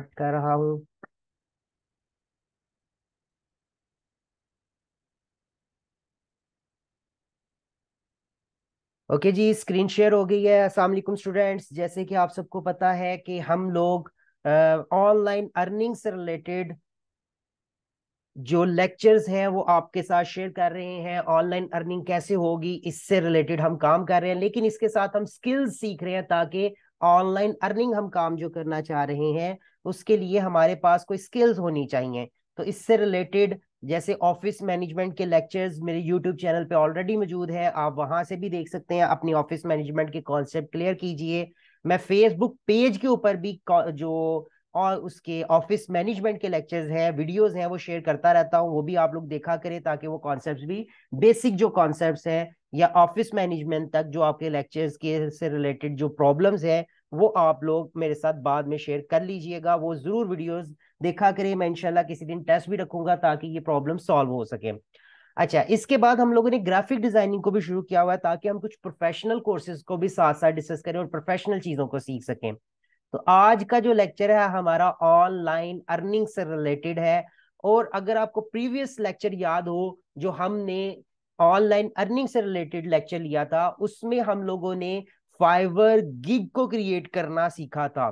कर रहा हूँ ओके okay जी स्क्रीन शेयर हो गई है अस्सलाम वालेकुम स्टूडेंट्स जैसे कि आप सबको पता है कि हम लोग ऑनलाइन अर्निंग से रिलेटेड जो लेक्चर्स हैं वो आपके साथ शेयर कर रहे हैं ऑनलाइन अर्निंग कैसे होगी इससे रिलेटेड हम काम कर रहे हैं लेकिन इसके साथ हम स्किल्स सीख रहे हैं ताकि ऑनलाइन अर्निंग हम काम जो करना चाह रहे हैं उसके लिए हमारे पास कोई स्किल्स होनी चाहिए तो इससे रिलेटेड जैसे ऑफिस मैनेजमेंट के लेक्चर्स मेरे यूट्यूब चैनल पे ऑलरेडी मौजूद है आप वहां से भी देख सकते हैं अपनी ऑफिस मैनेजमेंट के कॉन्सेप्ट क्लियर कीजिए मैं फेसबुक पेज के ऊपर भी जो और उसके ऑफिस मैनेजमेंट के लेक्चर्स हैं वीडियोस हैं वो शेयर करता रहता हूँ वो भी आप लोग देखा करें ताकि वो कॉन्सेप्ट भी बेसिक जो कॉन्सेप्ट हैं या ऑफिस मैनेजमेंट तक जो आपके लेक्चर्स के से रिलेटेड जो प्रॉब्लम्स हैं वो आप लोग मेरे साथ बाद में शेयर कर लीजिएगा वो जरूर वीडियोस देखा करें मैं इंशाल्लाह किसी दिन टेस्ट भी रखूंगा ताकि ये प्रॉब्लम सॉल्व हो सके अच्छा इसके बाद हम लोगों ने ग्राफिक डिजाइनिंग को भी शुरू किया हुआ है ताकि हम कुछ प्रोफेशनल कोर्सेज को भी साथ साथ डिस्कस करें और प्रोफेशनल चीजों को सीख सकें तो आज का जो लेक्चर है हमारा ऑनलाइन अर्निंग से रिलेटेड है और अगर आपको प्रीवियस लेक्चर याद हो जो हमने ऑनलाइन अर्निंग से रिलेटेड लेक्चर लिया था उसमें हम लोगों ने फाइवर गिग को क्रिएट करना सीखा था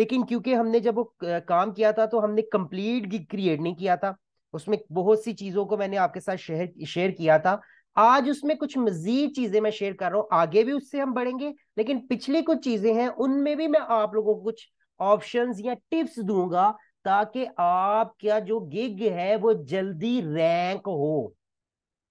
लेकिन क्योंकि हमने जब वो काम किया था तो हमने कंप्लीट गिग क्रिएट नहीं किया था उसमें बहुत सी चीजों को मैंने आपके साथ शेयर शेयर किया था आज उसमें कुछ मजीद चीजें मैं शेयर कर रहा हूँ आगे भी उससे हम बढ़ेंगे लेकिन पिछली कुछ चीजें हैं उनमें भी मैं आप लोगों को कुछ ऑप्शन या टिप्स दूंगा ताकि आपका जो गिग है वो जल्दी रैंक हो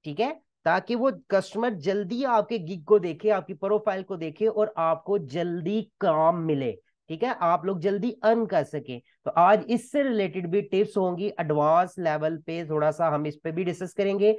ठीक है ताकि वो कस्टमर जल्दी आपके गिग को देखे आपकी प्रोफाइल को देखे और आपको जल्दी काम मिले ठीक है आप लोग जल्दी अर्न कर सके तो आज इससे रिलेटेड भी टिप्स होंगी एडवांस लेवल पे थोड़ा सा हम इस पे भी डिस्कस करेंगे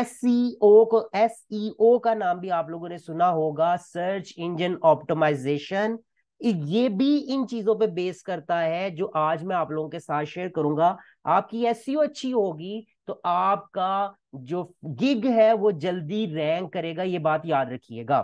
एस e को एस e का नाम भी आप लोगों ने सुना होगा सर्च इंजन ऑप्टोमाइजेशन ये भी इन चीजों पे बेस करता है जो आज मैं आप लोगों के साथ शेयर करूंगा आपकी एस अच्छी होगी तो आपका जो गिग है वो जल्दी रैंक करेगा ये बात याद रखिएगा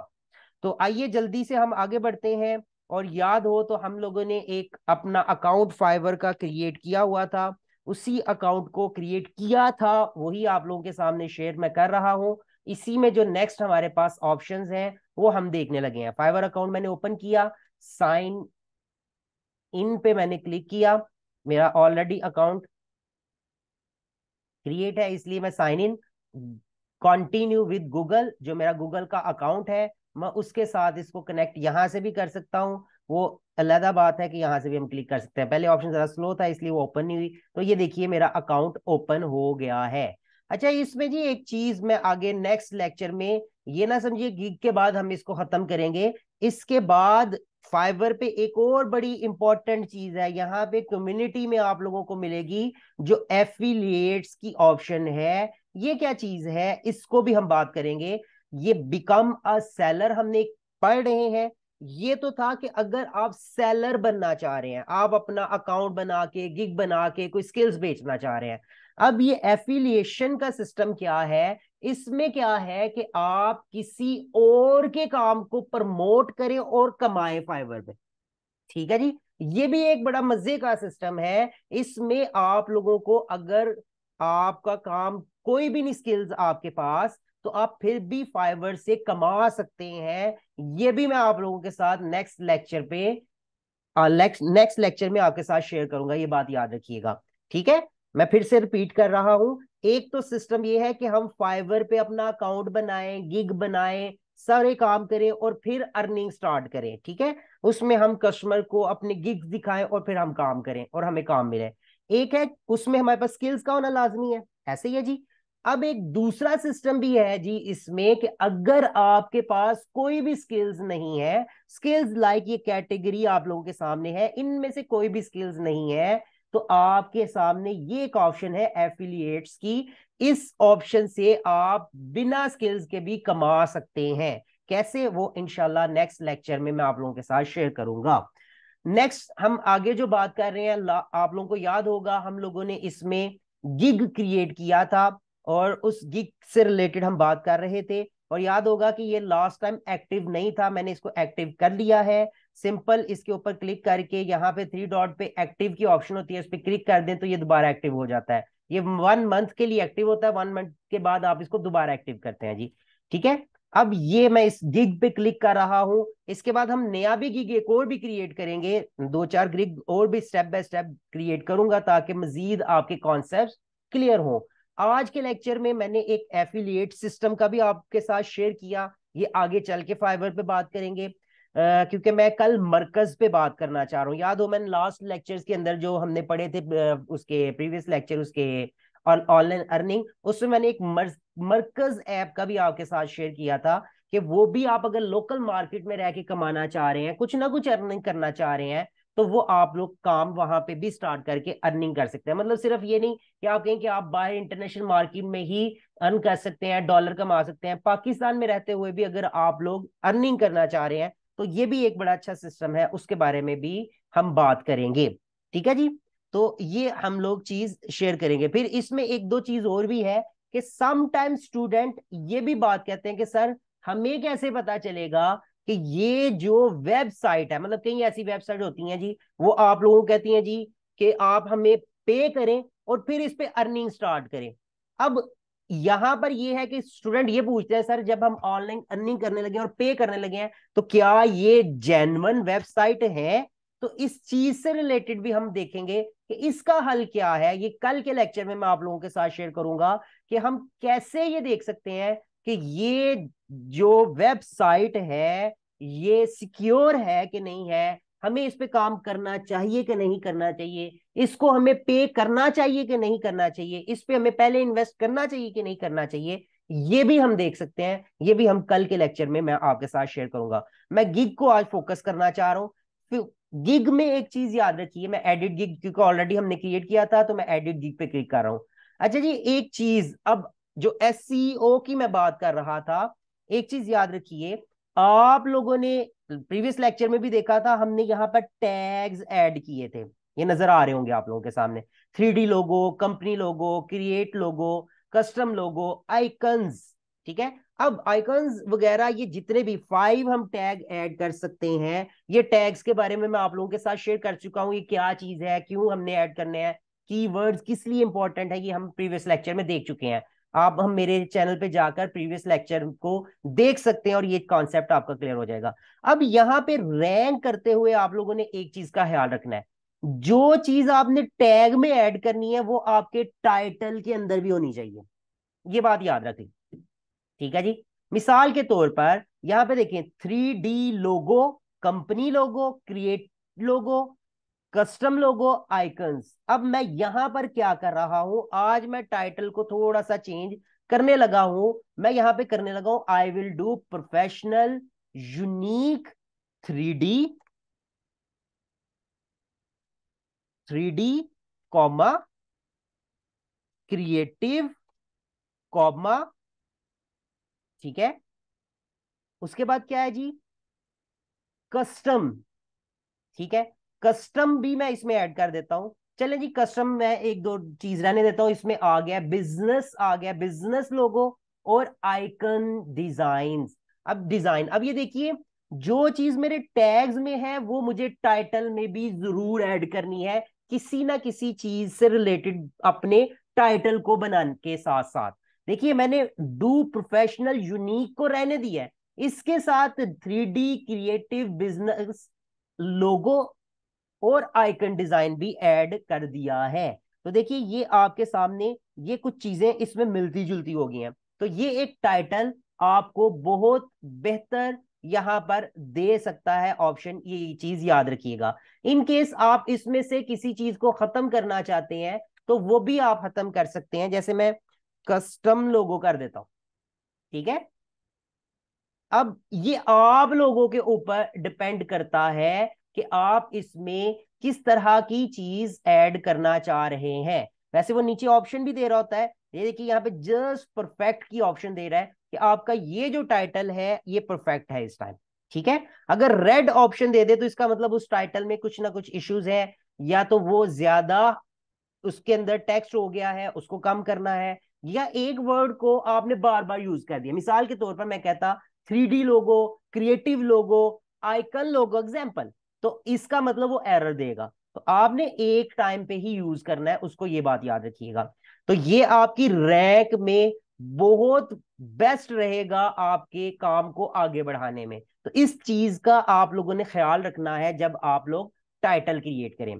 तो आइए जल्दी से हम आगे बढ़ते हैं और याद हो तो हम लोगों ने एक अपना अकाउंट फाइवर का क्रिएट किया हुआ था उसी अकाउंट को क्रिएट किया था वही आप लोगों के सामने शेयर मैं कर रहा हूं इसी में जो नेक्स्ट हमारे पास ऑप्शंस हैं वो हम देखने लगे हैं फाइवर अकाउंट मैंने ओपन किया साइन इन पे मैंने क्लिक किया मेरा ऑलरेडी अकाउंट क्रिएट है इसलिए मैं sign in continue with Google जो मेरा गूगल का अकाउंट है मैं उसके साथ इसको कनेक्ट यहां से भी कर सकता हूं वो अलहदा बात है कि यहां से भी हम क्लिक कर सकते हैं पहले ऑप्शन ज़रा स्लो था इसलिए वो ओपन नहीं हुई तो ये देखिए मेरा अकाउंट ओपन हो गया है अच्छा इसमें जी एक चीज़ मैं आगे नेक्स्ट लेक्चर में ये ना समझिए गीग के बाद हम इसको ख़त्म करेंगे इसके बाद फाइबर पे एक और बड़ी इंपॉर्टेंट चीज है यहाँ पे कम्युनिटी में आप लोगों को मिलेगी जो एफिलियट्स की ऑप्शन है ये क्या चीज है इसको भी हम बात करेंगे ये बिकम अ सेलर हमने पढ़ रहे हैं ये तो था कि अगर आप सेलर बनना चाह रहे हैं आप अपना अकाउंट बना के गिग बना के कोई स्किल्स बेचना चाह रहे हैं अब ये एफिलिएशन का सिस्टम क्या है इसमें क्या है कि आप किसी और के काम को प्रमोट करें और कमाएं फाइबर पे ठीक है जी ये भी एक बड़ा मजे का सिस्टम है इसमें आप लोगों को अगर आपका काम कोई भी नहीं स्किल्स आपके पास तो आप फिर भी फाइबर से कमा सकते हैं ये भी मैं आप लोगों के साथ नेक्स्ट लेक्चर पे नेक्स्ट लेक्चर में आपके साथ शेयर करूंगा ये बात याद रखिएगा ठीक है मैं फिर से रिपीट कर रहा हूं एक तो सिस्टम ये है कि हम फाइवर पे अपना अकाउंट बनाएं गिग बनाएं सारे काम करें और फिर अर्निंग स्टार्ट करें ठीक है उसमें हम कस्टमर को अपने गिग्स दिखाएं और फिर हम काम करें और हमें काम मिले एक है उसमें हमारे पास स्किल्स का होना लाजमी है ऐसे ही है जी अब एक दूसरा सिस्टम भी है जी इसमें कि अगर आपके पास कोई भी स्किल्स नहीं है स्किल्स लाइक ये कैटेगरी आप लोगों के सामने है इनमें से कोई भी स्किल्स नहीं है तो आपके सामने ये एक ऑप्शन है एफिलियट्स की इस ऑप्शन से आप बिना स्किल्स के भी कमा सकते हैं कैसे वो इनशाला नेक्स्ट लेक्चर में मैं आप लोगों के साथ शेयर करूंगा नेक्स्ट हम आगे जो बात कर रहे हैं आप लोगों को याद होगा हम लोगों ने इसमें गिग क्रिएट किया था और उस गिग से रिलेटेड हम बात कर रहे थे और याद होगा कि ये लास्ट टाइम एक्टिव नहीं था मैंने इसको एक्टिव कर लिया है सिंपल इसके ऊपर क्लिक करके यहाँ पे थ्री डॉट पे एक्टिव की ऑप्शन होती है उस पर क्लिक कर दें तो ये दोबारा एक्टिव हो जाता है ये वन मंथ के लिए एक्टिव होता है वन मंथ के बाद आप इसको दोबारा एक्टिव करते हैं जी ठीक है अब ये मैं इस गिग पे क्लिक कर रहा हूँ इसके बाद हम नया भी गिग एक और भी क्रिएट करेंगे दो चार गिग और भी स्टेप बाय स्टेप क्रिएट करूंगा ताकि मजीद आपके कॉन्सेप्ट क्लियर हो आज के लेक्चर में मैंने एक एफिलिएट सिस्टम का भी आपके साथ शेयर किया ये आगे चल के फाइबर पे बात करेंगे क्योंकि मैं कल मरकज पे बात करना चाह रहा हूँ याद हो मैंने लास्ट लेक्चर्स के अंदर जो हमने पढ़े थे उसके प्रीवियस लेक्चर उसके ऑनलाइन अर्निंग उसमें मैंने एक मरकज ऐप का भी आपके साथ शेयर किया था कि वो भी आप अगर लोकल मार्केट में रह के कमाना चाह रहे हैं कुछ ना कुछ अर्निंग करना चाह रहे हैं तो वो आप लोग काम वहां पे भी स्टार्ट करके अर्निंग कर सकते हैं मतलब सिर्फ ये नहीं कि आप कहें कि आप बाहर इंटरनेशनल मार्केट में ही अर्न कर सकते हैं डॉलर कमा सकते हैं पाकिस्तान में रहते हुए भी अगर आप लोग अर्निंग करना चाह रहे हैं तो ये भी एक बड़ा अच्छा सिस्टम है उसके बारे में भी हम बात करेंगे ठीक है जी तो ये हम लोग चीज शेयर करेंगे फिर इसमें एक दो चीज और भी है कि समटाइम स्टूडेंट ये भी बात कहते हैं कि सर हमें कैसे पता चलेगा कि ये जो वेबसाइट है मतलब कई ऐसी वेबसाइट होती हैं जी वो आप लोगों को कहती हैं जी कि आप हमें पे करें और फिर इस पे अर्निंग स्टार्ट करें अब यहां पर ये है कि स्टूडेंट ये पूछते हैं सर जब हम ऑनलाइन अर्निंग करने लगे और पे करने लगे हैं तो क्या ये जेनवन वेबसाइट है तो इस चीज से रिलेटेड भी हम देखेंगे कि इसका हल क्या है ये कल के लेक्चर में मैं आप लोगों के साथ शेयर करूंगा कि हम कैसे ये देख सकते हैं कि ये जो वेबसाइट है ये सिक्योर है कि नहीं है हमें इस पे काम करना चाहिए कि नहीं करना चाहिए इसको हमें पे करना चाहिए कि नहीं करना चाहिए इस पे हमें पहले इन्वेस्ट करना चाहिए कि नहीं करना चाहिए ये भी हम देख सकते हैं ये भी हम कल के लेक्चर में मैं आपके साथ शेयर करूंगा मैं गिग को आज फोकस करना चाह रहा हूँ गिग में एक चीज याद रखिए मैं एडिट गिग क्योंकि ऑलरेडी हमने क्रिएट किया था तो मैं एडिट गिग पे क्लिक कर रहा हूँ अच्छा जी एक चीज अब जो एस e की मैं बात कर रहा था एक चीज याद रखिए आप लोगों ने प्रीवियस लेक्चर में भी देखा था हमने यहाँ पर टैग्स ऐड किए थे ये नजर आ रहे होंगे आप लोगों के सामने three logo company logo create logo custom logo icons ठीक है अब आइकन्स वगैरह ये जितने भी फाइव हम टैग ऐड कर सकते हैं ये टैग्स के बारे में मैं आप लोगों के साथ शेयर कर चुका हूँ ये क्या चीज है क्यों हमने ऐड करने हैं कीवर्ड्स किस लिए इंपॉर्टेंट है ये हम प्रीवियस लेक्चर में देख चुके हैं आप हम मेरे चैनल पे जाकर प्रीवियस लेक्चर को देख सकते हैं और ये कॉन्सेप्ट आपका क्लियर हो जाएगा अब यहाँ पे रैंक करते हुए आप लोगों ने एक चीज का ख्याल रखना है जो चीज आपने टैग में ऐड करनी है वो आपके टाइटल के अंदर भी होनी चाहिए ये बात याद रखें ठीक है जी मिसाल के तौर पर यहाँ पे देखें three D logo company logo create logo custom logo icons अब मैं यहां पर क्या कर रहा हूं आज मैं टाइटल को थोड़ा सा चेंज करने लगा हूं मैं यहां पे करने लगा हूं I will do professional unique three D three D comma creative comma ठीक है उसके बाद क्या है जी कस्टम ठीक है कस्टम भी मैं इसमें ऐड कर देता हूँ चले जी कस्टम मैं एक दो चीज रहने देता हूँ इसमें आ गया बिजनेस आ गया बिजनेस लोगो और आइकन डिजाइन अब डिजाइन अब ये देखिए जो चीज मेरे टैग्स में है वो मुझे टाइटल में भी जरूर ऐड करनी है किसी ना किसी चीज से रिलेटेड अपने टाइटल को बनाने के साथ साथ देखिए मैंने डू प्रोफेशनल यूनिक को रहने दिया है इसके साथ थ्री क्रिएटिव बिजनेस लोगो और आइकन डिजाइन भी ऐड कर दिया है तो देखिए ये आपके सामने ये कुछ चीजें इसमें मिलती जुलती हो गई हैं तो ये एक टाइटल आपको बहुत बेहतर यहां पर दे सकता है ऑप्शन ये चीज याद रखिएगा इन केस आप इसमें से किसी चीज को खत्म करना चाहते हैं तो वो भी आप खत्म कर सकते हैं जैसे मैं कस्टम लोगो कर देता हूं ठीक है अब ये आप लोगों के ऊपर डिपेंड करता है कि आप इसमें किस तरह की चीज ऐड करना चाह रहे हैं वैसे वो नीचे ऑप्शन भी दे रहा होता है ये देखिए यहाँ पे जस्ट परफेक्ट की ऑप्शन दे रहा है कि आपका ये जो टाइटल है ये परफेक्ट है इस टाइम ठीक है अगर रेड ऑप्शन दे दे तो इसका मतलब उस टाइटल में कुछ ना कुछ इश्यूज है या तो वो ज्यादा उसके अंदर टेक्स्ट हो गया है उसको कम करना है या एक वर्ड को आपने बार बार यूज कर दिया मिसाल के तौर पर मैं कहता three logo creative logo icon logo example तो इसका मतलब वो एरर देगा तो आपने एक टाइम पे ही यूज करना है उसको ये बात याद रखिएगा तो ये आपकी रैंक में बहुत बेस्ट रहेगा आपके काम को आगे बढ़ाने में तो इस चीज का आप लोगों ने ख्याल रखना है जब आप लोग टाइटल क्रिएट करें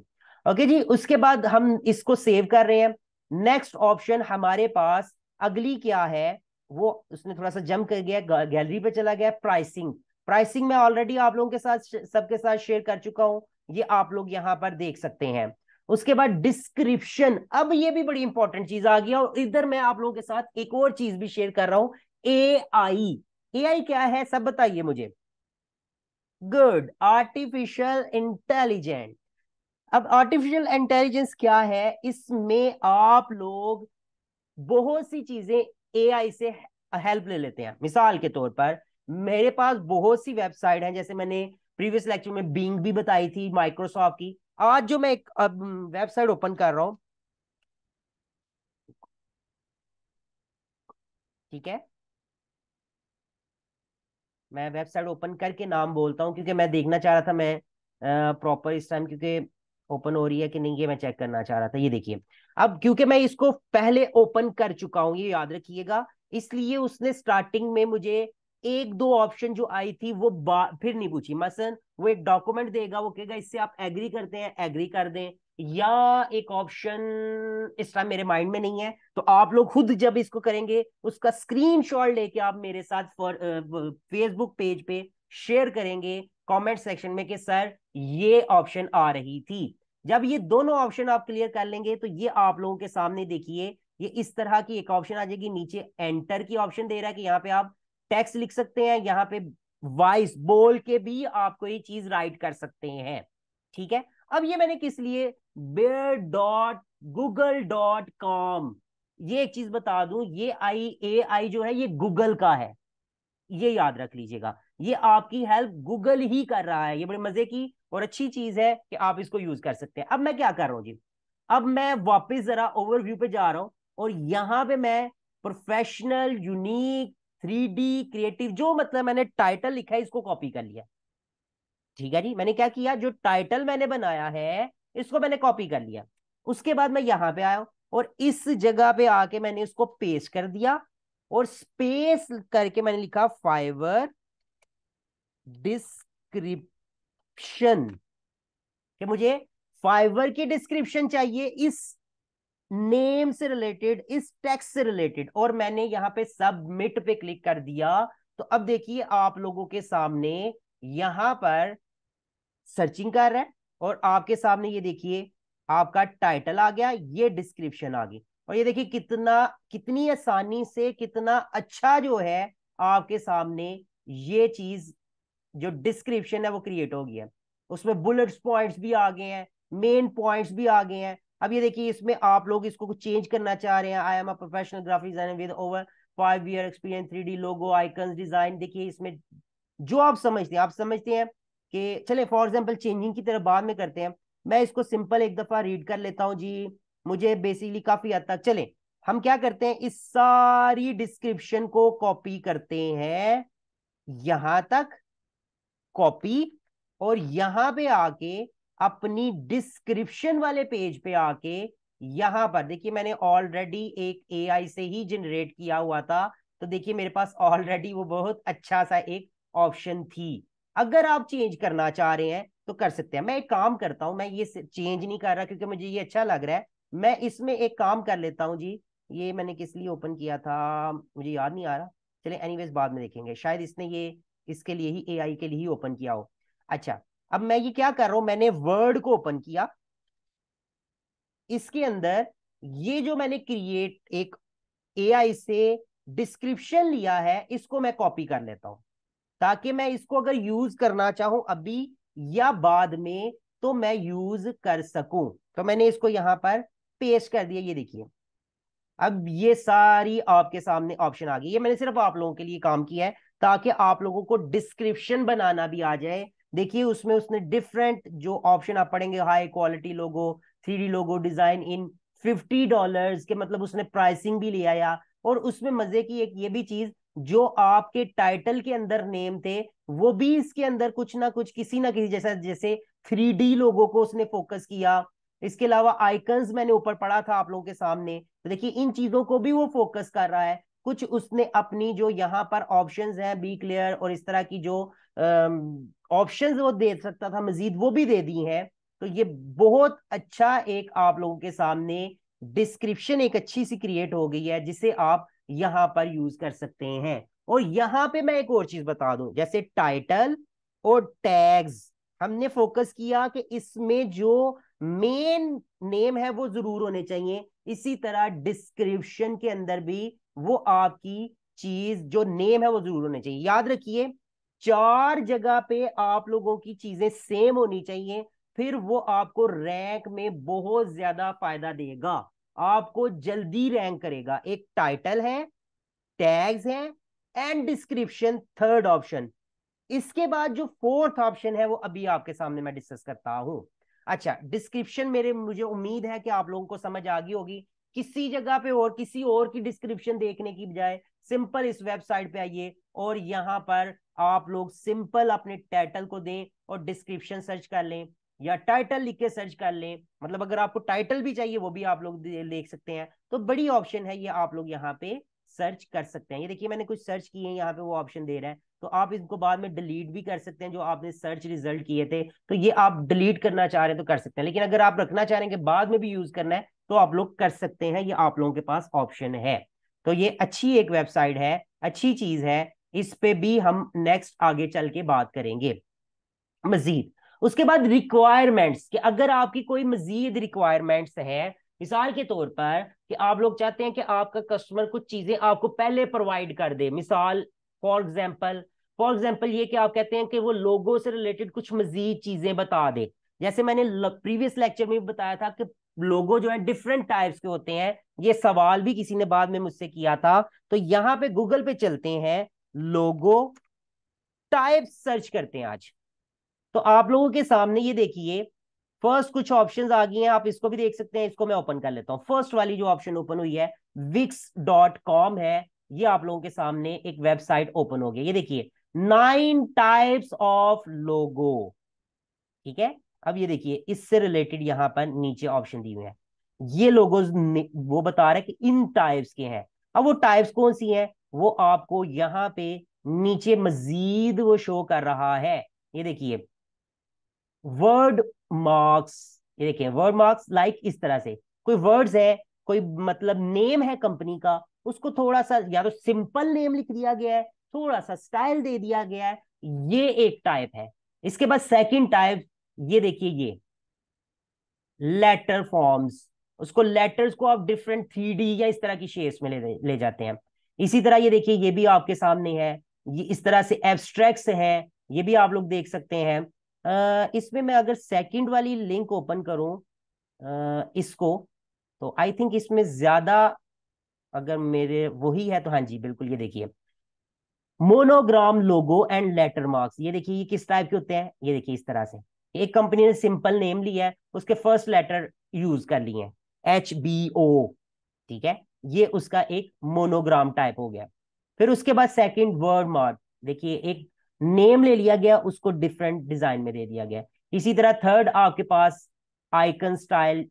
ओके जी उसके बाद हम इसको सेव कर रहे हैं नेक्स्ट ऑप्शन हमारे पास अगली क्या है वो उसने थोड़ा सा जम कर गया गैलरी पे चला गया प्राइसिंग प्राइसिंग में ऑलरेडी आप लोगों के साथ सबके साथ शेयर कर चुका हूं ये आप लोग यहां पर देख सकते हैं उसके बाद डिस्क्रिप्शन अब ये भी बड़ी इंपॉर्टेंट चीज आ गई और इधर मैं आप लोगों के साथ एक और चीज भी शेयर कर रहा हूं ए आई ए आई क्या है सब बताइए मुझे गुड आर्टिफिशियल इंटेलिजेंट अब आर्टिफिशियल इंटेलिजेंस क्या है इसमें आप लोग बहुत सी चीजें आई से हेल्प ले लेते हैं मिसाल के तौर पर मेरे पास बहुत सी वेबसाइट हैं जैसे मैंने प्रीवियस लेक्चर में बींग भी बताई थी माइक्रोसॉफ्ट की आज जो मैं एक वेबसाइट ओपन कर रहा हूं ठीक है मैं वेबसाइट ओपन करके नाम बोलता हूँ क्योंकि मैं देखना चाह रहा था मैं प्रॉपर इस टाइम क्योंकि ओपन हो रही है कि नहीं ये मैं चेक करना चाह रहा था ये देखिए अब क्योंकि मैं इसको पहले ओपन कर चुका हूं ये याद रखिएगा इसलिए उसने स्टार्टिंग में मुझे एक दो ऑप्शन जो आई थी वो फिर नहीं पूछी मसन वो एक डॉक्यूमेंट देगा वो कहेगा इससे आप एग्री करते हैं एग्री कर दें या एक ऑप्शन इस टाइम मेरे माइंड में नहीं है तो आप लोग खुद जब इसको करेंगे उसका स्क्रीनशॉट लेके आप मेरे साथ फेसबुक पेज पे शेयर करेंगे कमेंट सेक्शन में कि सर ये ऑप्शन आ रही थी जब ये दोनों ऑप्शन आप क्लियर कर लेंगे तो ये आप लोगों के सामने देखिए ये इस तरह की एक ऑप्शन आ जाएगी नीचे एंटर की ऑप्शन दे रहा है कि यहाँ पे आप टैक्स लिख सकते हैं यहाँ पे वाइस बोल के भी आपको ये चीज राइट कर सकते हैं ठीक है अब ये मैंने किस लिए बेर डॉट गूगल डॉट कॉम ये एक चीज बता दू ये आई ए आई जो है ये गूगल का है ये याद रख लीजिएगा ये आपकी हेल्प गूगल ही कर रहा है ये बड़े मजे की और अच्छी चीज है कि आप इसको यूज कर सकते हैं अब मैं क्या कर रहा हूँ जी अब मैं वापस जरा ओवरव्यू पे जा रहा हूँ और यहाँ पे मैं professional unique three D creative जो मतलब मैंने टाइटल लिखा है इसको कॉपी कर लिया ठीक है जी मैंने क्या किया जो टाइटल मैंने बनाया है इसको मैंने कॉपी कर लिया उसके बाद मैं यहाँ पे आया और इस जगह पे आके मैंने इसको पेस्ट कर दिया और स्पेस करके मैंने लिखा फाइवर डिस्क्रिप्शन मुझे फाइवर की डिस्क्रिप्शन चाहिए इस नेम से रिलेटेड इस टेक्स से रिलेटेड और मैंने यहाँ पे सबमिट पे क्लिक कर दिया तो अब देखिए आप लोगों के सामने यहाँ पर सर्चिंग कर रहा है और आपके सामने ये देखिए आपका टाइटल आ गया ये डिस्क्रिप्शन आ गई और ये देखिए कितना कितनी आसानी से कितना अच्छा जो है आपके सामने ये चीज जो डिस्क्रिप्शन है वो क्रिएट हो गया है उसमें बुलेट्स पॉइंट्स भी आ गए हैं मेन पॉइंट्स भी आ गए हैं अब ये देखिए इसमें आप लोग इसको कुछ चेंज करना चाह रहे हैं I am a professional graphic designer with over five year experience three D logo icon design देखिए इसमें जो आप समझते हैं आप समझते हैं कि चले फॉर एग्जाम्पल चेंजिंग की तरफ बाद में करते हैं मैं इसको सिंपल एक दफा रीड कर लेता हूँ जी मुझे बेसिकली काफी हद तक चले हम क्या करते हैं इस सारी डिस्क्रिप्शन को कॉपी करते हैं यहां तक कॉपी और यहां पे आके अपनी डिस्क्रिप्शन वाले पेज पे आके यहां पर देखिए मैंने ऑलरेडी एक एआई से ही जनरेट किया हुआ था तो देखिए मेरे पास ऑलरेडी वो बहुत अच्छा सा एक ऑप्शन थी अगर आप चेंज करना चाह रहे हैं तो कर सकते हैं मैं एक काम करता हूं मैं ये चेंज नहीं कर रहा क्योंकि मुझे ये अच्छा लग रहा है मैं इसमें एक काम कर लेता हूं जी ये मैंने किस लिए ओपन किया था मुझे याद नहीं आ रहा चले एनीवेज बाद में देखेंगे शायद इसने ये इसके लिए ही एआई के लिए ही ओपन किया हो अच्छा अब मैं ये क्या कर रहा हूं मैंने वर्ड को ओपन किया इसके अंदर ये जो मैंने क्रिएट एक एआई से डिस्क्रिप्शन लिया है इसको मैं कॉपी कर लेता हूं ताकि मैं इसको अगर यूज करना चाहूं अभी या बाद में तो मैं यूज कर सकूं तो मैंने इसको यहां पर पेश कर दिया ये देखिए अब ये सारी आपके सामने ऑप्शन आ गई ये मैंने सिर्फ आप लोगों के लिए काम किया है ताकि आप लोगों को डिस्क्रिप्शन बनाना भी आ जाए देखिए उसमें उसने डिफरेंट जो ऑप्शन आप पढ़ेंगे high quality logo three logo design in fifty dollar के मतलब उसने प्राइसिंग भी लिया या और उसमें मजे की एक ये भी चीज जो आपके टाइटल के अंदर नेम थे वो भी इसके अंदर कुछ ना कुछ किसी ना किसी जैसा जैसे थ्री डी लोगों को उसने फोकस किया इसके अलावा आइकन्स मैंने ऊपर पढ़ा था आप लोगों के सामने तो देखिए इन चीजों को भी वो फोकस कर रहा है कुछ उसने अपनी जो यहाँ पर ऑप्शन है बी क्लियर और इस तरह की जो ऑप्शन वो दे सकता था मजीद वो भी दे दी हैं तो ये बहुत अच्छा एक आप लोगों के सामने डिस्क्रिप्शन एक अच्छी सी क्रिएट हो गई है जिसे आप यहाँ पर यूज कर सकते हैं और यहाँ पे मैं एक और चीज बता दूं जैसे टाइटल और टैग्स हमने फोकस किया कि इसमें जो मेन नेम है वो जरूर होने चाहिए इसी तरह डिस्क्रिप्शन के अंदर भी वो आपकी चीज जो नेम है वो जरूर होने चाहिए याद रखिए चार जगह पे आप लोगों की चीजें सेम होनी चाहिए फिर वो आपको रैंक में बहुत ज्यादा फायदा देगा आपको जल्दी रैंक करेगा एक टाइटल है टैग्स है एंड डिस्क्रिप्शन थर्ड ऑप्शन इसके बाद जो फोर्थ ऑप्शन है वो अभी आपके सामने मैं डिस्कस करता हूं अच्छा डिस्क्रिप्शन मेरे मुझे उम्मीद है कि आप लोगों को समझ आ गई होगी किसी जगह पे और किसी और की डिस्क्रिप्शन देखने की बजाय सिंपल इस वेबसाइट पे आइए और यहाँ पर आप लोग सिंपल अपने टाइटल को दें और डिस्क्रिप्शन सर्च कर लें या टाइटल लिख के सर्च कर लें मतलब अगर आपको टाइटल भी चाहिए वो भी आप लोग देख सकते हैं तो बड़ी ऑप्शन है ये आप लोग यहाँ पे सर्च कर सकते हैं ये देखिए मैंने कुछ सर्च किए हैं यहाँ पे वो ऑप्शन दे रहा है तो आप इनको बाद में डिलीट भी कर सकते हैं जो आपने सर्च रिजल्ट किए थे तो ये आप डिलीट करना चाह रहे हैं तो कर सकते हैं लेकिन अगर आप रखना चाह रहे हैं कि बाद में भी यूज करना है तो आप लोग कर सकते हैं ये आप लोगों के पास ऑप्शन है तो ये अच्छी एक वेबसाइट है अच्छी चीज है इस पे भी हम नेक्स्ट आगे चल के बात करेंगे मजीद उसके बाद रिक्वायरमेंट्स कि अगर आपकी कोई मजीद रिक्वायरमेंट्स है मिसाल के तौर पर कि आप लोग चाहते हैं कि आपका कस्टमर कुछ चीजें आपको पहले प्रोवाइड कर दे मिसाल फॉर एग्जाम्पल फॉर एग्जाम्पल ये कि आप कहते हैं कि वो लोगों से रिलेटेड कुछ मजीद चीजें बता दे जैसे मैंने प्रीवियस लेक्चर में बताया था कि लोगो जो है डिफरेंट टाइप्स के होते हैं ये सवाल भी किसी ने बाद में मुझसे किया था तो यहाँ पे गूगल पे चलते हैं लोगो टाइप सर्च करते हैं आज तो आप लोगों के सामने ये देखिए फर्स्ट कुछ ऑप्शंस आ गई हैं आप इसको भी देख सकते हैं इसको मैं ओपन कर लेता हूं फर्स्ट वाली जो ऑप्शन ओपन हुई है विक्स डॉट कॉम है ये आप लोगों के सामने एक वेबसाइट ओपन हो गई ये देखिए नाइन टाइप्स ऑफ लोगो ठीक है अब ये देखिए इससे रिलेटेड यहां पर नीचे ऑप्शन दिए हुए हैं ये लोगो वो बता रहे कि इन टाइप्स के हैं अब वो टाइप्स कौन सी हैं वो आपको यहाँ पे नीचे मजीद वो शो कर रहा है ये देखिए वर्ड मार्क्स ये देखिए वर्ड मार्क्स लाइक इस तरह से कोई वर्ड्स है कोई मतलब नेम है कंपनी का उसको थोड़ा सा या तो सिंपल नेम लिख दिया गया है थोड़ा सा स्टाइल दे दिया गया है ये एक टाइप है इसके बाद सेकंड टाइप ये देखिए ये लेटर फॉर्म्स उसको लेटर्स को आप डिफरेंट थ्री या इस तरह की शेप्स में ले ले जाते हैं इसी तरह ये देखिए ये भी आपके सामने है ये इस तरह से एब्स्ट्रैक्ट्स है ये भी आप लोग देख सकते हैं इसमें मैं अगर सेकंड वाली लिंक ओपन करूं इसको तो आई थिंक इसमें ज्यादा अगर मेरे वही है तो हाँ जी बिल्कुल ये देखिए monogram logo and letter marks ये देखिए ये किस टाइप के होते हैं ये देखिए इस तरह से एक कंपनी ने सिंपल नेम लिया है उसके फर्स्ट लेटर यूज कर लिए हैं एच बी ओ ठीक है ये उसका एक मोनोग्राम टाइप हो गया फिर उसके बाद सेकंड वर्ड मार्क देखिए एक नेम ले लिया गया उसको डिफरेंट डिजाइन में दे दिया गया इसी तरह थर्ड आपके पास आइकन स्टाइल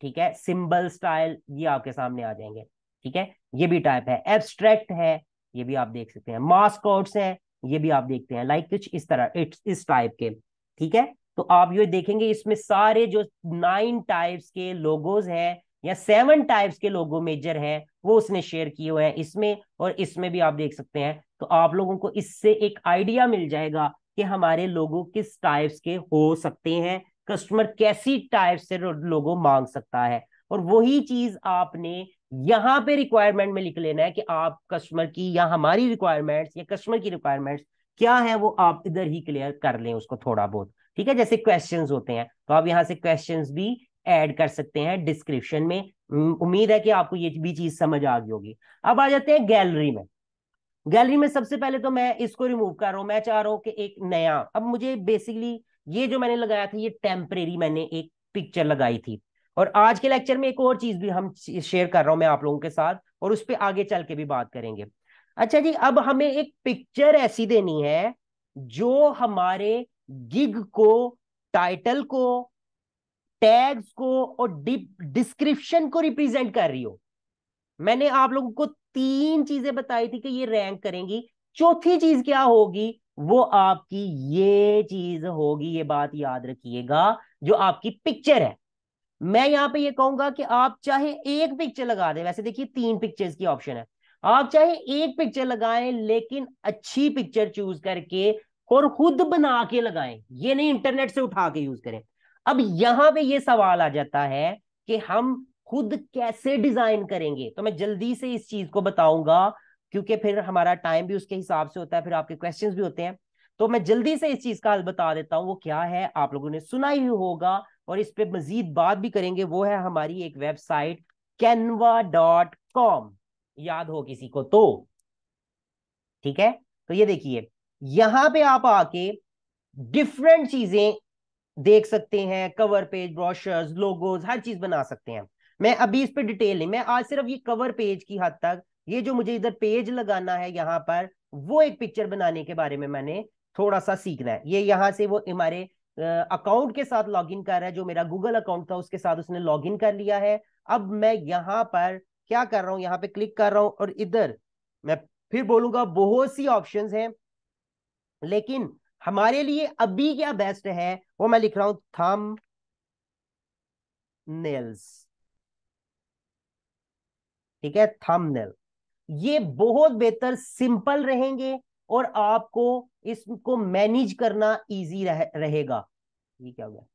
ठीक है सिंबल स्टाइल ये आपके सामने आ जाएंगे ठीक है ये भी टाइप है एब्स्ट्रैक्ट है ये भी आप देख सकते हैं मास्कोट्स हैं ये भी आप देखते हैं लाइक like कुछ इस तरह इट्स इस टाइप के ठीक है तो आप ये देखेंगे इसमें सारे जो नाइन टाइप्स के लोगोज हैं या सेवन टाइप्स के लोगो मेजर हैं वो उसने शेयर किए हुए हैं इसमें और इसमें भी आप देख सकते हैं तो आप लोगों को इससे एक आइडिया मिल जाएगा कि हमारे लोगो किस टाइप्स के हो सकते हैं कस्टमर कैसी टाइप से लोगो मांग सकता है और वही चीज आपने यहाँ पे रिक्वायरमेंट में लिख लेना है कि आप कस्टमर की या हमारी रिक्वायरमेंट्स या कस्टमर की रिक्वायरमेंट्स क्या है वो आप इधर ही क्लियर कर लें उसको थोड़ा बहुत ठीक है जैसे क्वेश्चन होते हैं तो आप यहाँ से क्वेश्चन भी एड कर सकते हैं डिस्क्रिप्शन में उम्मीद है कि आपको ये भी चीज समझ आ गई होगी अब आ जाते हैं गैलरी में गैलरी में सबसे पहले तो मैं इसको रिमूव कर रहा हूं मैं चाह रहा हूं कि एक नया अब मुझे बेसिकली ये जो मैंने लगाया था ये टेम्परेरी मैंने एक पिक्चर लगाई थी और आज के लेक्चर में एक और चीज भी हम शेयर कर रहा हूं मैं आप लोगों के साथ और उस पर आगे चल के भी बात करेंगे अच्छा जी अब हमें एक पिक्चर ऐसी देनी है जो हमारे गिग को टाइटल को टैग्स को और डिस्क्रिप्शन को रिप्रेजेंट कर रही हो मैंने आप लोगों को तीन चीजें बताई थी कि ये रैंक करेंगी चौथी चीज क्या होगी वो आपकी ये चीज होगी ये बात याद रखिएगा जो आपकी पिक्चर है मैं यहां पे ये कहूंगा कि आप चाहे एक पिक्चर लगा दें वैसे देखिए तीन पिक्चर्स की ऑप्शन है आप चाहे एक पिक्चर लगाएं लेकिन अच्छी पिक्चर चूज करके और खुद बना के लगाएं ये नहीं इंटरनेट से उठा के यूज करें अब यहां पे ये सवाल आ जाता है कि हम खुद कैसे डिजाइन करेंगे तो मैं जल्दी से इस चीज को बताऊंगा क्योंकि फिर हमारा टाइम भी उसके हिसाब से होता है फिर आपके क्वेश्चंस भी होते हैं तो मैं जल्दी से इस चीज का हल बता देता हूँ वो क्या है आप लोगों ने सुना ही होगा और इस पर मजीद बात भी करेंगे वो है हमारी एक वेबसाइट कैनवा डॉट कॉम याद हो किसी को तो ठीक है तो ये देखिए यहां पे आप आके डिफरेंट चीजें देख सकते हैं कवर पेज ब्रॉशर्स लोगोज हर चीज बना सकते हैं मैं अभी इस पे डिटेल नहीं मैं आज सिर्फ ये कवर पेज की हद तक ये जो मुझे इधर पेज लगाना है यहाँ पर वो एक पिक्चर बनाने के बारे में मैंने थोड़ा सा सीखना है ये यहाँ से वो हमारे अकाउंट के साथ लॉगिन कर रहा है जो मेरा गूगल अकाउंट था उसके साथ उसने लॉगिन कर लिया है अब मैं यहाँ पर क्या कर रहा हूँ यहाँ पे क्लिक कर रहा हूँ और इधर मैं फिर बोलूंगा बहुत सी ऑप्शन हैं लेकिन हमारे लिए अभी क्या बेस्ट है वो मैं लिख रहा हूं थम नेल्स ठीक है थम नेल ये बहुत बेहतर सिंपल रहेंगे और आपको इसको मैनेज करना इजी रह, रहेगा ये क्या हो गया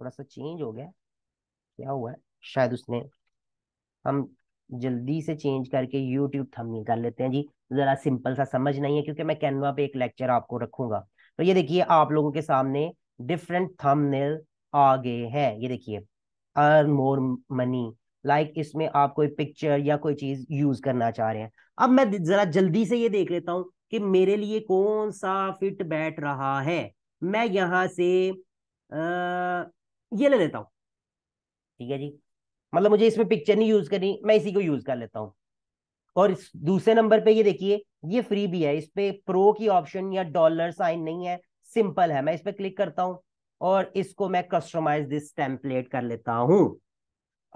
थोड़ा सा चेंज हो गया क्या हुआ है शायद उसने हम जल्दी से चेंज करके यूट्यूब थंबनेल कर लेते हैं जी ज़रा सिंपल सा समझ नहीं है क्योंकि मैं कैनवा पे एक लेक्चर आपको रखूंगा तो ये देखिए आप लोगों के सामने डिफरेंट थंबनेल आ गए हैं ये देखिए अर्न मोर मनी लाइक इसमें आप कोई पिक्चर या कोई चीज़ यूज़ करना चाह रहे हैं अब मैं ज़रा जल्दी से ये देख लेता हूँ कि मेरे लिए कौन सा फिट बैठ रहा है मैं यहाँ से आ, ये ले लेता हूँ ठीक है जी मतलब मुझे इसमें पिक्चर नहीं यूज करनी मैं इसी को यूज कर लेता हूँ और इस दूसरे नंबर पे ये देखिए ये फ्री भी है इस पे प्रो की ऑप्शन या डॉलर साइन नहीं है सिंपल है मैं इस पर क्लिक करता हूँ और इसको मैं कस्टमाइज दिस टेम्पलेट कर लेता हूँ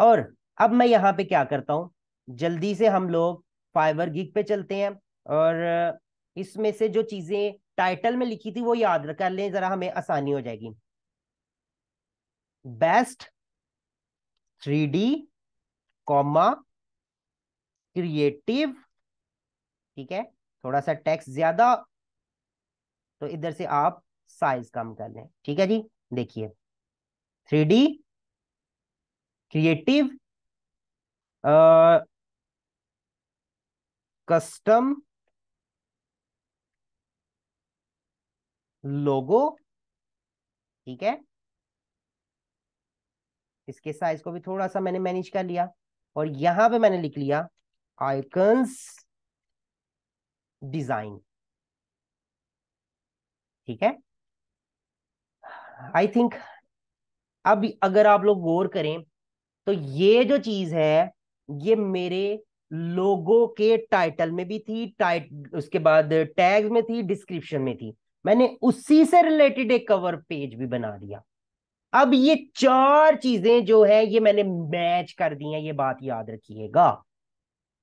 और अब मैं यहाँ पे क्या करता हूँ जल्दी से हम लोग फाइवर गिग पे चलते हैं और इसमें से जो चीजें टाइटल में लिखी थी वो याद कर लें जरा हमें आसानी हो जाएगी best three D comma creative ठीक है थोड़ा सा टैक्स ज्यादा तो इधर से आप साइज कम कर लें ठीक है जी देखिए three D creative custom logo ठीक है इसके साइज को भी थोड़ा सा मैंने मैनेज कर लिया और यहां पे मैंने लिख लिया आइकन्स डिजाइन ठीक है आई थिंक अब अगर आप लोग गौर करें तो ये जो चीज है ये मेरे लोगो के टाइटल में भी थी टाइट उसके बाद टैग में थी डिस्क्रिप्शन में थी मैंने उसी से रिलेटेड एक कवर पेज भी बना दिया अब ये चार चीजें जो है ये मैंने मैच कर दी हैं ये बात याद रखिएगा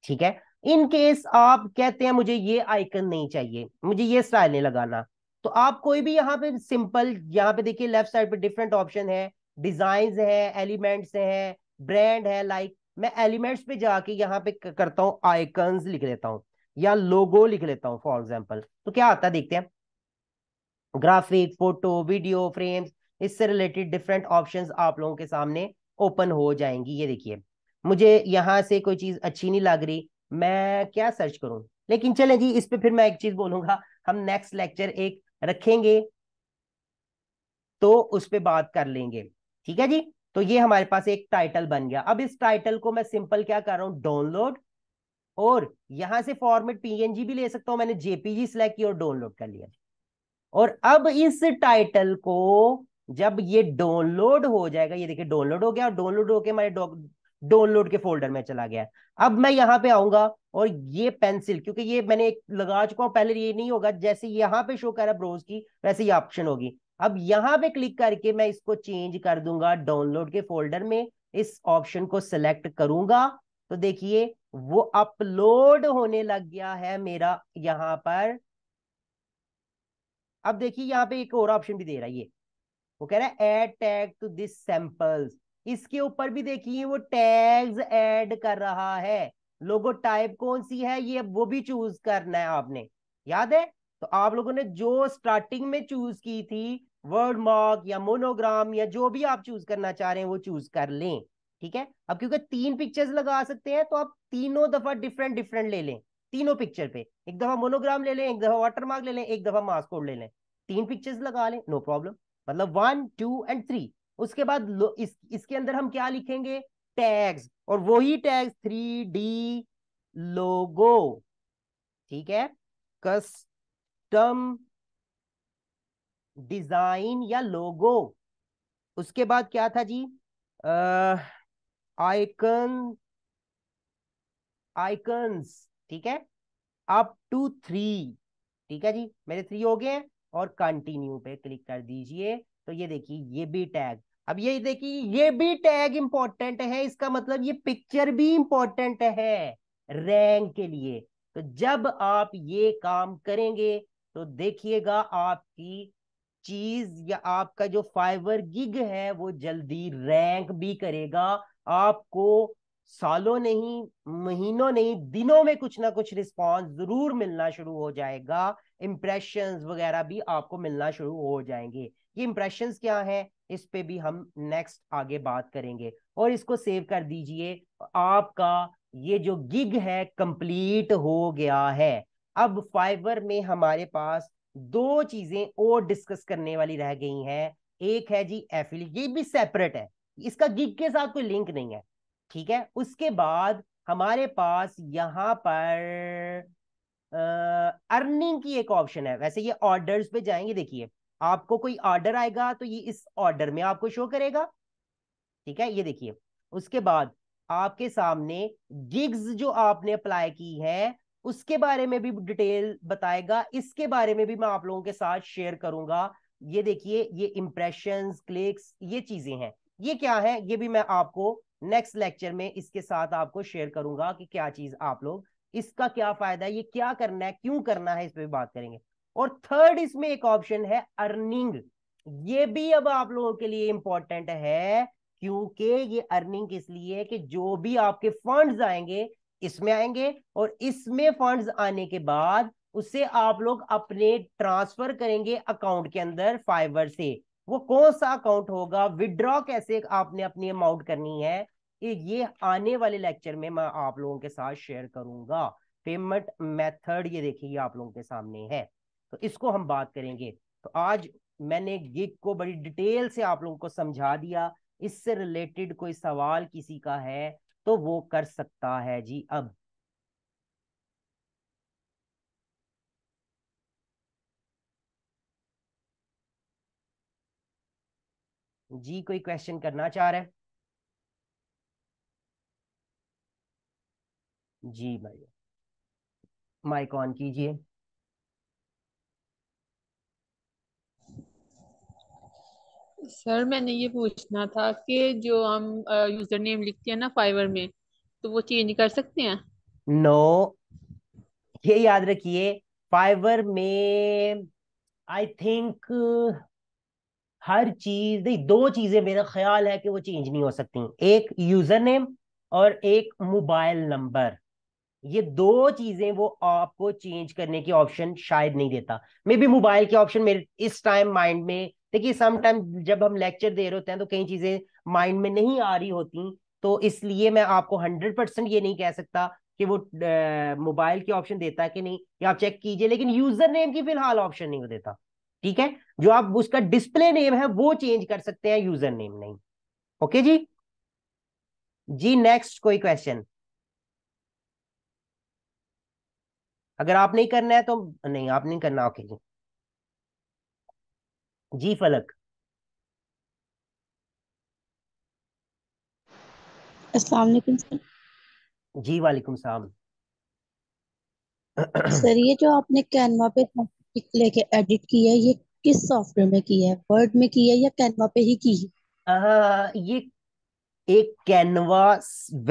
ठीक है इन केस आप कहते हैं मुझे ये आइकन नहीं चाहिए मुझे ये स्टाइल नहीं लगाना तो आप कोई भी यहाँ पे सिंपल यहाँ पे देखिए लेफ्ट साइड पे डिफरेंट ऑप्शन है डिजाइन है एलिमेंट्स है ब्रांड है लाइक मैं एलिमेंट्स पे जाके यहाँ पे करता हूँ आइकन लिख लेता हूँ या लोगो लिख लेता हूँ फॉर एग्जाम्पल तो क्या आता है देखते हैं ग्राफिक फोटो वीडियो फ्रेम्स इससे रिलेटेड डिफरेंट ऑप्शन आप लोगों के सामने ओपन हो जाएंगी ये देखिए मुझे यहाँ से कोई चीज़ अच्छी नहीं लग रही मैं क्या सर्च करूँ लेकिन चले जी इस पर फिर मैं एक चीज़ बोलूंगा हम नेक्स्ट लेक्चर एक रखेंगे तो उस पर बात कर लेंगे ठीक है जी तो ये हमारे पास एक टाइटल बन गया अब इस टाइटल को मैं सिंपल क्या कर रहा हूँ डाउनलोड और यहां से फॉर्मेट पीएनजी भी ले सकता हूं मैंने जेपीजी सिलेक्ट किया और डाउनलोड कर लिया और अब इस टाइटल को जब ये डाउनलोड हो जाएगा ये देखिए डाउनलोड हो गया और डाउनलोड होके हमारे डाउनलोड के फोल्डर में चला गया अब मैं यहाँ पे आऊंगा और ये पेंसिल क्योंकि ये मैंने एक लगा चुका हूँ पहले ये नहीं होगा जैसे यहाँ पे शो कर ब्रोज की वैसे ये ऑप्शन होगी अब यहाँ पे क्लिक करके मैं इसको चेंज कर दूंगा डाउनलोड के फोल्डर में इस ऑप्शन को सिलेक्ट करूंगा तो देखिए वो अपलोड होने लग गया है मेरा यहां पर अब देखिए यहाँ पे एक और ऑप्शन भी दे रहा है ये वो कह रहा है add tag to this samples इसके ऊपर भी देखिए वो टैग्स ऐड कर रहा है लोगो टाइप कौन सी है ये वो भी चूज करना है आपने याद है तो आप लोगों ने जो स्टार्टिंग में चूज की थी वर्ड मार्क या मोनोग्राम या जो भी आप चूज करना चाह रहे हैं वो चूज कर लें ठीक है अब क्योंकि तीन पिक्चर्स लगा सकते हैं तो आप तीनों दफा डिफरेंट डिफरेंट ले लें तीनों पिक्चर पे एक दफा मोनोग्राम ले लें एक दफा वाटर मार्क ले लें एक दफा मास्कोड ले लें तीन पिक्चर्स लगा लें नो प्रॉब्लम मतलब वन टू एंड थ्री उसके बाद इस, इसके अंदर हम क्या लिखेंगे टैग्स और वही टैग्स थ्री डी लोगो ठीक है कस्टम डिजाइन या लोगो उसके बाद क्या था जी आइकन uh, आइकन्स ठीक है अप टू थ्री ठीक है जी मेरे थ्री हो गए हैं और कंटिन्यू पे क्लिक कर दीजिए तो ये देखिए ये भी टैग अब ये देखिए ये भी टैग इंपॉर्टेंट है इसका मतलब ये पिक्चर भी इंपॉर्टेंट है रैंक के लिए तो जब आप ये काम करेंगे तो देखिएगा आपकी चीज या आपका जो फाइवर गिग है वो जल्दी रैंक भी करेगा आपको सालों नहीं महीनों नहीं दिनों में कुछ ना कुछ रिस्पांस जरूर मिलना शुरू हो जाएगा इम्प्रेशन वगैरह भी आपको मिलना शुरू हो जाएंगे ये इम्प्रेशन क्या है इस पे भी हम नेक्स्ट आगे बात करेंगे और इसको सेव कर दीजिए आपका ये जो गिग है कंप्लीट हो गया है अब फाइबर में हमारे पास दो चीजें और डिस्कस करने वाली रह गई हैं एक है जी एफिलिएट ये भी सेपरेट है इसका गिग के साथ कोई लिंक नहीं है ठीक है उसके बाद हमारे पास यहाँ पर अर्निंग की एक ऑप्शन है वैसे ये ऑर्डर्स पे जाएंगे देखिए आपको कोई ऑर्डर आएगा तो ये इस ऑर्डर में आपको शो करेगा ठीक है ये देखिए उसके बाद आपके सामने गिग्स जो आपने अप्लाई की है उसके बारे में भी डिटेल बताएगा इसके बारे में भी मैं आप लोगों के साथ शेयर करूंगा ये देखिए ये इंप्रेशन क्लिक्स ये चीजें हैं ये क्या है ये भी मैं आपको नेक्स्ट लेक्चर में इसके साथ आपको शेयर करूंगा कि क्या चीज आप लोग इसका क्या फायदा है ये क्या करना है क्यों करना है इस पर बात करेंगे और थर्ड इसमें एक ऑप्शन है अर्निंग ये भी अब आप लोगों के लिए इंपॉर्टेंट है क्योंकि ये अर्निंग इसलिए कि जो भी आपके फंड्स आएंगे इसमें आएंगे और इसमें फंड्स आने के बाद उसे आप लोग अपने ट्रांसफर करेंगे अकाउंट के अंदर फाइवर से वो कौन सा अकाउंट होगा विड्रॉ कैसे आपने अपनी अमाउंट करनी है ये आने वाले लेक्चर में मैं आप लोगों के साथ शेयर करूंगा पेमेंट मेथड ये देखिए आप लोगों के सामने है तो इसको हम बात करेंगे तो आज मैंने गिग को बड़ी डिटेल से आप लोगों को समझा दिया इससे रिलेटेड कोई सवाल किसी का है तो वो कर सकता है जी अब जी कोई क्वेश्चन करना चाह रहे हैं जी भाई माइक ऑन कीजिए सर मैंने ये पूछना था कि जो हम यूजर नेम लिखते हैं ना फाइवर में तो वो चेंज कर सकते हैं नो no. ये याद रखिए फाइवर में आई थिंक हर चीज नहीं दो चीजें मेरा ख्याल है कि वो चेंज नहीं हो सकती एक यूजर नेम और एक मोबाइल नंबर ये दो चीजें वो आपको चेंज करने की ऑप्शन शायद नहीं देता मे बी मोबाइल के ऑप्शन मेरे इस टाइम माइंड में देखिए समटाइम जब हम लेक्चर दे रहे होते हैं तो कई चीजें माइंड में नहीं आ रही होती तो इसलिए मैं आपको हंड्रेड परसेंट ये नहीं कह सकता कि वो मोबाइल की ऑप्शन देता है कि नहीं ये आप चेक कीजिए लेकिन यूजर नेम की फिलहाल ऑप्शन नहीं देता ठीक है जो आप उसका डिस्प्ले नेम है वो चेंज कर सकते हैं यूजर नेम नहीं ओके जी जी नेक्स्ट कोई क्वेश्चन अगर आप नहीं करना है तो नहीं आप नहीं करना ओके जी जी फलक अस्सलाम सर जी वालेकुम सलाम सर ये जो आपने कैनवा पे लेके एडिट किया है ये किस सॉफ्टवेयर में किया है वर्ड में किया है या कैनवा पे ही की है आ, ये एक कैनवा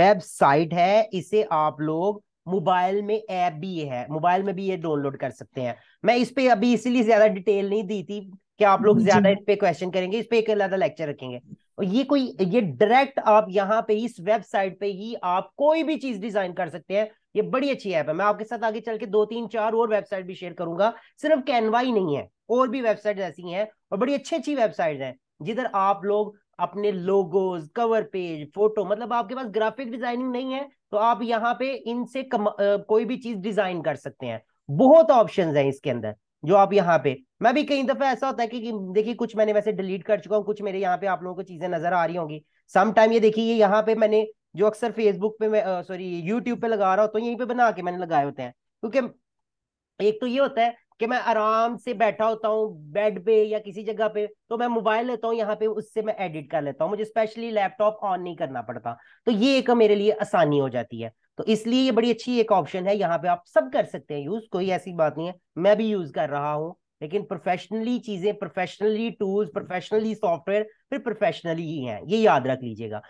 वेबसाइट है इसे आप लोग मोबाइल में ऐप भी है मोबाइल में भी ये डाउनलोड कर सकते हैं मैं इस पे अभी इसीलिए ज्यादा डिटेल नहीं दी थी कि आप लोग ज्यादा इस पे क्वेश्चन करेंगे इस पे एक अलग लेक्चर रखेंगे और ये कोई ये डायरेक्ट आप यहाँ पे इस वेबसाइट पे ही आप कोई भी चीज डिजाइन कर सकते हैं ये बड़ी अच्छी ऐप है मैं आपके साथ आगे चल के दो तीन चार और वेबसाइट भी शेयर करूंगा सिर्फ कैनवा ही नहीं है और भी वेबसाइट ऐसी हैं और बड़ी अच्छी अच्छी वेबसाइट हैं जिधर आप लोग अपने लोगोज कवर पेज फोटो मतलब आपके पास ग्राफिक डिजाइनिंग नहीं है तो आप यहाँ पे इनसे कोई भी चीज डिजाइन कर सकते हैं बहुत ऑप्शन है इसके अंदर जो आप यहाँ पे मैं भी कई दफा ऐसा होता है कि, देखिए कुछ मैंने वैसे डिलीट कर चुका हूँ कुछ मेरे यहाँ पे आप लोगों को चीजें नजर आ रही होंगी सम टाइम ये देखिए यहाँ पे मैंने जो अक्सर फेसबुक पे सॉरी यूट्यूब पे लगा रहा हूँ तो यहीं पे बना के मैंने लगाए होते हैं क्योंकि एक तो ये होता है कि मैं आराम से बैठा होता हूँ बेड पे या किसी जगह पे तो मैं मोबाइल लेता हूँ यहाँ पे उससे मैं एडिट कर लेता हूँ मुझे स्पेशली लैपटॉप ऑन नहीं करना पड़ता तो ये एक मेरे लिए आसानी हो जाती है तो इसलिए ये बड़ी अच्छी एक ऑप्शन है यहाँ पे आप सब कर सकते हैं यूज कोई ऐसी बात नहीं है मैं भी यूज कर रहा हूँ लेकिन प्रोफेशनली चीजें प्रोफेशनली टूल्स प्रोफेशनली सॉफ्टवेयर फिर प्रोफेशनली ही है ये याद रख लीजिएगा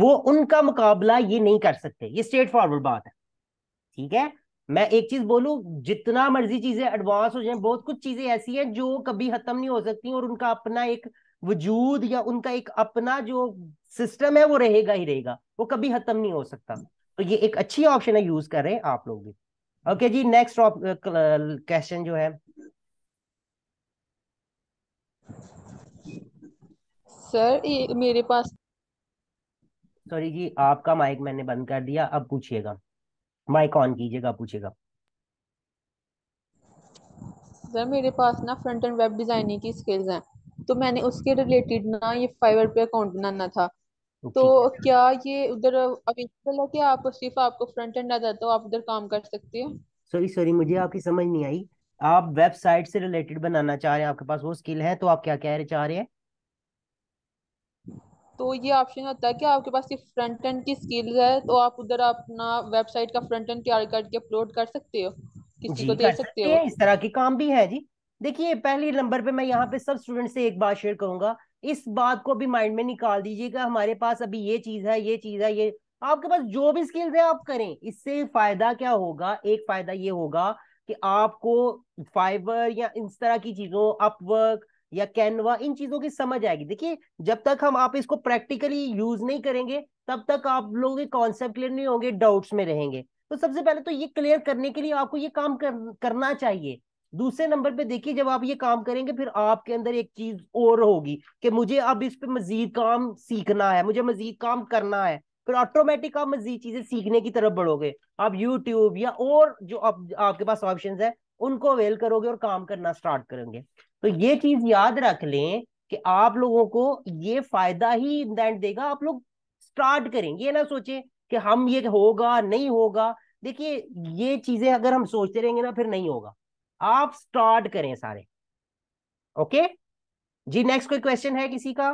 वो उनका मुकाबला ये नहीं कर सकते ये स्ट्रेट फॉरवर्ड बात है ठीक है मैं एक चीज बोलू जितना मर्जी चीजें एडवांस हो जाए बहुत कुछ चीजें ऐसी हैं जो कभी खत्म नहीं हो सकती और उनका अपना एक वजूद या उनका एक अपना जो सिस्टम है वो रहेगा ही रहेगा वो कभी खत्म नहीं हो सकता तो ये एक अच्छी ऑप्शन है यूज कर रहे हैं आप लोग भी ओके जी नेक्स्ट क्वेश्चन जो है सर ये मेरे पास सॉरी जी आपका माइक मैंने बंद कर दिया अब पूछिएगा माइक ऑन कीजिएगा पूछेगा सर मेरे पास ना फ्रंट एंड वेब डिजाइनिंग की स्किल्स हैं तो मैंने उसके रिलेटेड ना ये फाइवर पे अकाउंट बनाना था तो क्या ये उधर अवेलेबल है कि आप सिर्फ आपको फ्रंट एंड आता तो आप उधर काम कर सकते हैं सॉरी सॉरी मुझे आपकी समझ नहीं आई आप वेबसाइट से रिलेटेड बनाना चाह रहे हैं आपके पास वो स्किल है तो आप क्या कह रहे चाह रहे हैं तो ये ऑप्शन होता है कि आपके पास ये फ्रंट एंड की स्किल्स है तो आप उधर अपना वेबसाइट का फ्रंट एंड तैयार करके अपलोड कर सकते हो किसी को दे सकते हो इस तरह के काम भी है जी देखिए पहले नंबर पे मैं यहाँ पे सब स्टूडेंट से एक बात शेयर करूंगा इस बात को भी माइंड में निकाल दीजिएगा हमारे पास अभी ये चीज है ये चीज है ये आपके पास जो भी स्किल्स है आप करें इससे फायदा क्या होगा एक फायदा ये होगा कि आपको फाइबर या इस तरह की चीजों अपवर्क या कैनवा इन चीजों की समझ आएगी देखिए जब तक हम आप इसको प्रैक्टिकली यूज नहीं करेंगे तब तक आप लोग के कॉन्सेप्ट क्लियर नहीं होंगे डाउट्स में रहेंगे तो सबसे पहले तो ये क्लियर करने के लिए आपको ये काम कर, करना चाहिए दूसरे नंबर पे देखिए जब आप ये काम करेंगे फिर आपके अंदर एक चीज और होगी कि मुझे अब इस पे मजीद काम सीखना है मुझे मजीद काम करना है फिर ऑटोमेटिक आप मजीद चीजें सीखने की तरफ बढ़ोगे आप यूट्यूब या और जो आप, आपके पास ऑप्शन है उनको अवेल करोगे और काम करना स्टार्ट करेंगे तो ये चीज याद रख लें कि आप लोगों को ये फायदा ही इन देगा आप लोग स्टार्ट करेंगे ये ना सोचे कि हम ये होगा नहीं होगा देखिए ये चीजें अगर हम सोचते रहेंगे ना फिर नहीं होगा आप स्टार्ट करें सारे ओके जी नेक्स्ट कोई क्वेश्चन है किसी का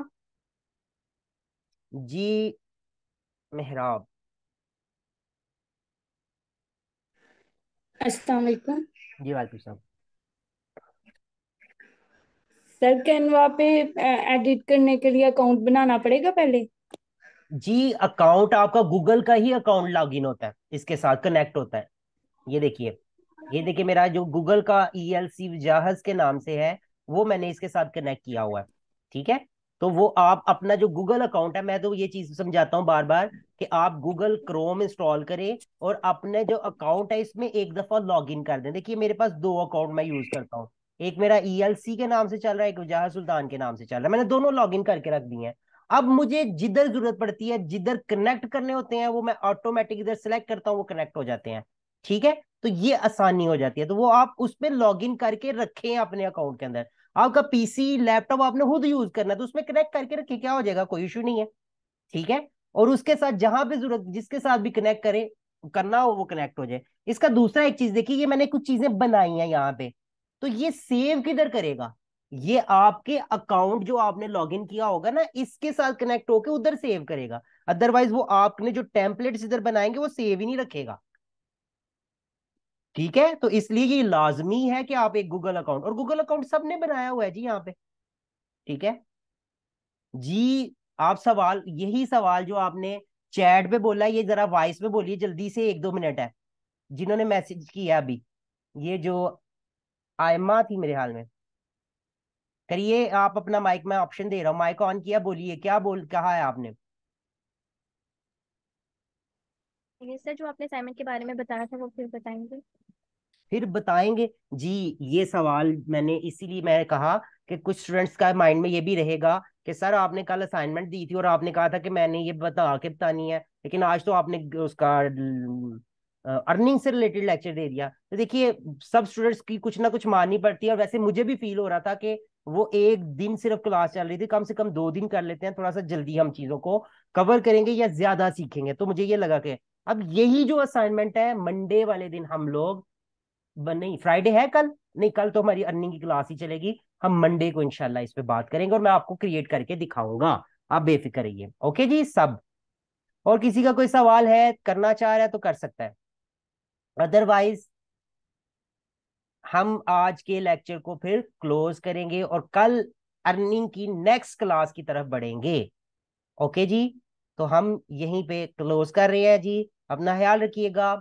जी मेहराब अस्सलाम वालेकुम जी वालेकुम सर कैनवा पे एडिट करने के लिए अकाउंट बनाना पड़ेगा पहले जी अकाउंट आपका गूगल का ही अकाउंट लॉगिन होता है इसके साथ कनेक्ट होता है ये देखिए ये देखिए मेरा जो गूगल का ई एल सी जहाज के नाम से है वो मैंने इसके साथ कनेक्ट किया हुआ है ठीक है तो वो आप अपना जो गूगल अकाउंट है मैं तो ये चीज समझाता हूँ बार बार कि आप गूगल क्रोम इंस्टॉल करें और अपने जो अकाउंट है इसमें एक दफा लॉग इन कर दें देखिए मेरे पास दो अकाउंट मैं यूज करता हूँ एक मेरा ई e के नाम से चल रहा है एक वजाह सुल्तान के नाम से चल रहा है मैंने दोनों लॉग करके रख दिए हैं अब मुझे जिधर जरूरत पड़ती है जिधर कनेक्ट करने होते हैं वो मैं ऑटोमेटिक इधर सेलेक्ट करता हूँ वो कनेक्ट हो जाते हैं ठीक है तो ये आसानी हो जाती है तो वो आप उस पर लॉग इन करके रखें अपने अकाउंट के अंदर आपका पीसी लैपटॉप आपने खुद यूज करना है तो उसमें कनेक्ट करके रखे क्या हो जाएगा कोई इशू नहीं है ठीक है और उसके साथ जहां पे जरूरत जिसके साथ भी कनेक्ट करे करना हो वो कनेक्ट हो जाए इसका दूसरा एक चीज देखिए ये मैंने कुछ चीजें बनाई हैं यहाँ पे तो ये सेव किधर करेगा ये आपके अकाउंट जो आपने लॉगिन किया होगा ना इसके साथ कनेक्ट होकर उधर सेव करेगा अदरवाइज वो आपने जो टेम्पलेट इधर बनाएंगे वो सेव ही नहीं रखेगा ठीक है तो इसलिए ये लाजमी है कि आप एक गूगल अकाउंट और गूगल अकाउंट सबने बनाया हुआ है जी यहाँ पे ठीक है जी आप सवाल यही सवाल जो आपने चैट पे बोला ये जरा वॉइस पे बोलिए जल्दी से एक दो मिनट है जिन्होंने मैसेज किया अभी ये जो आयमा थी मेरे हाल में करिए आप अपना माइक में ऑप्शन दे रहा हूँ माइक ऑन किया बोलिए क्या बोल कहा है आपने सर जो आपने असाइनमेंट के बारे में बताया था वो फिर बताएंगे फिर बताएंगे जी ये सवाल मैंने इसीलिए मैं कहा कि कुछ स्टूडेंट्स का माइंड में ये भी रहेगा कि सर आपने कल असाइनमेंट दी थी और आपने कहा था कि मैंने ये बता के बतानी है लेकिन आज तो आपने उसका अर्निंग से रिलेटेड लेक्चर दे दिया तो देखिए सब स्टूडेंट्स की कुछ ना कुछ माननी पड़ती है और वैसे मुझे भी फील हो रहा था कि वो एक दिन सिर्फ क्लास चल रही थी कम से कम दो दिन कर लेते हैं थोड़ा सा जल्दी हम चीजों को कवर करेंगे या ज्यादा सीखेंगे तो मुझे ये लगा कि अब यही जो असाइनमेंट है मंडे वाले दिन हम लोग नहीं फ्राइडे है कल नहीं कल तो हमारी अर्निंग की क्लास ही चलेगी हम मंडे को इनशाला इस पर बात करेंगे और मैं आपको क्रिएट करके दिखाऊंगा आप बेफिक्र रहिए ओके जी सब और किसी का कोई सवाल है करना चाह रहा है तो कर सकता है अदरवाइज हम आज के लेक्चर को फिर क्लोज करेंगे और कल अर्निंग की नेक्स्ट क्लास की तरफ बढ़ेंगे ओके जी तो हम यहीं पे क्लोज कर रहे हैं जी अपना ख्याल रखिएगा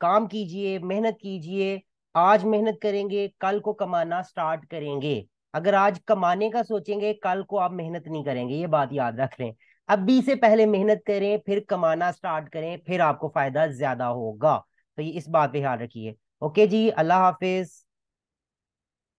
काम कीजिए मेहनत कीजिए आज मेहनत करेंगे कल को कमाना स्टार्ट करेंगे अगर आज कमाने का सोचेंगे कल को आप मेहनत नहीं करेंगे ये बात याद रख रहे हैं अभी से पहले मेहनत करें फिर कमाना स्टार्ट करें फिर आपको फायदा ज्यादा होगा तो ये इस बात पे ख्याल रखिए ओके जी अल्लाह हाफिज